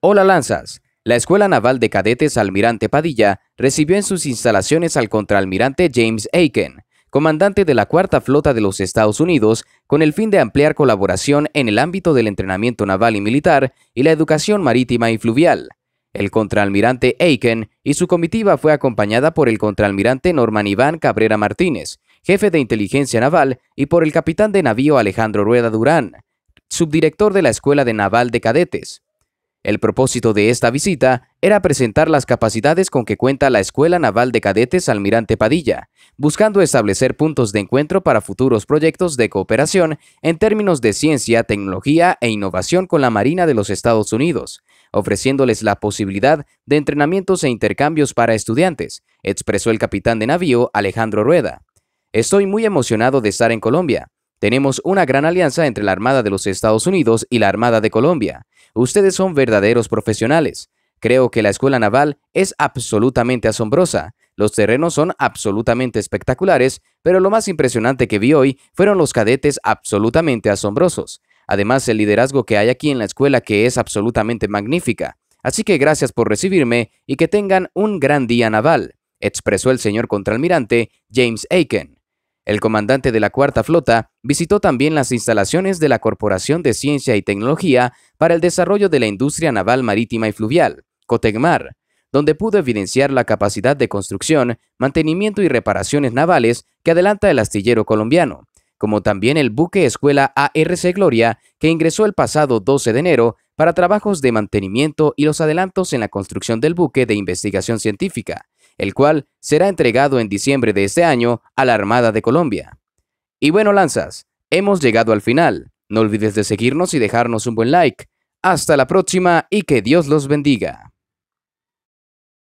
Hola Lanzas. La Escuela Naval de Cadetes Almirante Padilla recibió en sus instalaciones al contraalmirante James Aiken, comandante de la Cuarta Flota de los Estados Unidos, con el fin de ampliar colaboración en el ámbito del entrenamiento naval y militar y la educación marítima y fluvial. El contraalmirante Aiken y su comitiva fue acompañada por el contraalmirante Norman Iván Cabrera Martínez, jefe de inteligencia naval, y por el capitán de navío Alejandro Rueda Durán, subdirector de la Escuela de Naval de Cadetes, el propósito de esta visita era presentar las capacidades con que cuenta la Escuela Naval de Cadetes Almirante Padilla, buscando establecer puntos de encuentro para futuros proyectos de cooperación en términos de ciencia, tecnología e innovación con la Marina de los Estados Unidos, ofreciéndoles la posibilidad de entrenamientos e intercambios para estudiantes, expresó el capitán de navío Alejandro Rueda. Estoy muy emocionado de estar en Colombia. Tenemos una gran alianza entre la Armada de los Estados Unidos y la Armada de Colombia. Ustedes son verdaderos profesionales. Creo que la escuela naval es absolutamente asombrosa. Los terrenos son absolutamente espectaculares, pero lo más impresionante que vi hoy fueron los cadetes absolutamente asombrosos. Además, el liderazgo que hay aquí en la escuela que es absolutamente magnífica. Así que gracias por recibirme y que tengan un gran día naval, expresó el señor Contralmirante James Aiken. El comandante de la Cuarta Flota visitó también las instalaciones de la Corporación de Ciencia y Tecnología para el Desarrollo de la Industria Naval Marítima y Fluvial, Cotegmar donde pudo evidenciar la capacidad de construcción, mantenimiento y reparaciones navales que adelanta el astillero colombiano, como también el buque escuela ARC Gloria, que ingresó el pasado 12 de enero para trabajos de mantenimiento y los adelantos en la construcción del buque de investigación científica, el cual será entregado en diciembre de este año a la Armada de Colombia. Y bueno, lanzas, hemos llegado al final. No olvides de seguirnos y dejarnos un buen like. Hasta la próxima y que Dios los bendiga.